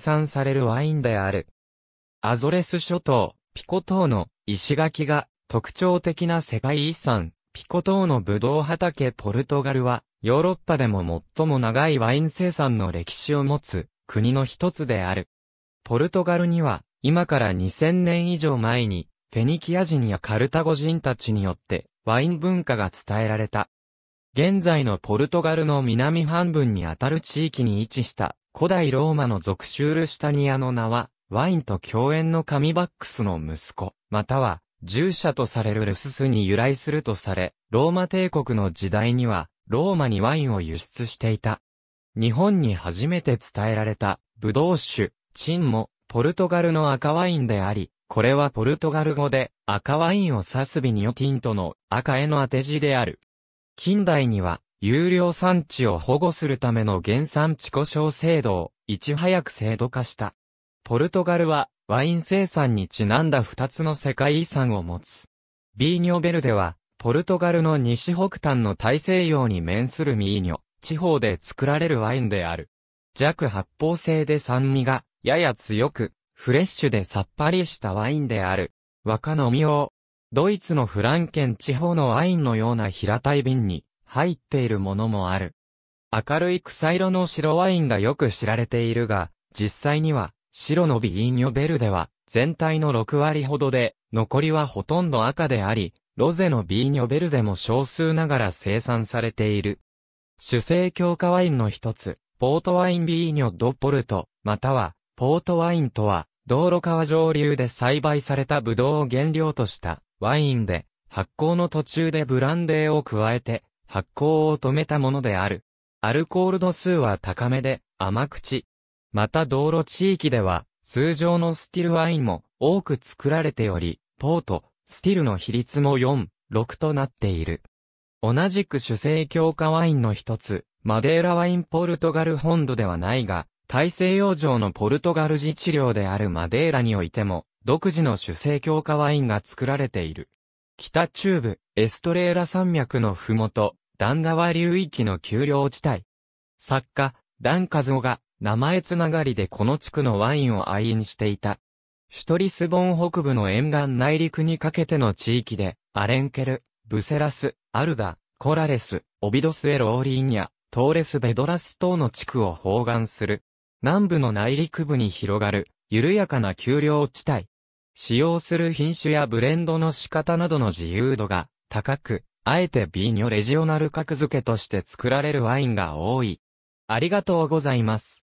産されるワインである。アゾレス諸島、ピコ島の石垣が特徴的な世界遺産、ピコ島のブドウ畑ポルトガルは、ヨーロッパでも最も長いワイン生産の歴史を持つ国の一つである。ポルトガルには、今から2000年以上前に、フェニキア人やカルタゴ人たちによってワイン文化が伝えられた。現在のポルトガルの南半分にあたる地域に位置した古代ローマの属州ルシタニアの名は、ワインと共演のカミバックスの息子、または、従者とされるルススに由来するとされ、ローマ帝国の時代には、ローマにワインを輸出していた。日本に初めて伝えられた、ブドウ酒、チンも、ポルトガルの赤ワインであり、これはポルトガル語で、赤ワインを指すビニオティントの赤への当て字である。近代には、有料産地を保護するための原産地故障制度をいち早く制度化した。ポルトガルはワイン生産にちなんだ2つの世界遺産を持つ。ビーニョベルデはポルトガルの西北端の大西洋に面するミーニョ地方で作られるワインである。弱発泡性で酸味がやや強く、フレッシュでさっぱりしたワインである。若飲み用。ドイツのフランケン地方のワインのような平たい瓶に、入っているものもある。明るい草色の白ワインがよく知られているが、実際には、白のビーニョベルデは、全体の6割ほどで、残りはほとんど赤であり、ロゼのビーニョベルデも少数ながら生産されている。主成強化ワインの一つ、ポートワインビーニョ・ド・ポルト、または、ポートワインとは、道路川上流で栽培されたブドウを原料としたワインで、発酵の途中でブランデーを加えて、発酵を止めたものである。アルコール度数は高めで、甘口。また道路地域では、通常のスティルワインも多く作られており、ポート、スティルの比率も4、6となっている。同じく主成強化ワインの一つ、マデーラワインポルトガル本土ではないが、大西洋上のポルトガル自治領であるマデーラにおいても、独自の主成強化ワインが作られている。北中部、エストレーラ山脈のふもと、段川流域の丘陵地帯。作家、段和夫が、名前つながりでこの地区のワインを愛飲していた。シュトリスボン北部の沿岸内陸にかけての地域で、アレンケル、ブセラス、アルダ、コラレス、オビドスエローリーニャ、トーレスベドラス等の地区を包含する。南部の内陸部に広がる、緩やかな丘陵地帯。使用する品種やブレンドの仕方などの自由度が高く、あえてビーニョレジオナル格付けとして作られるワインが多い。ありがとうございます。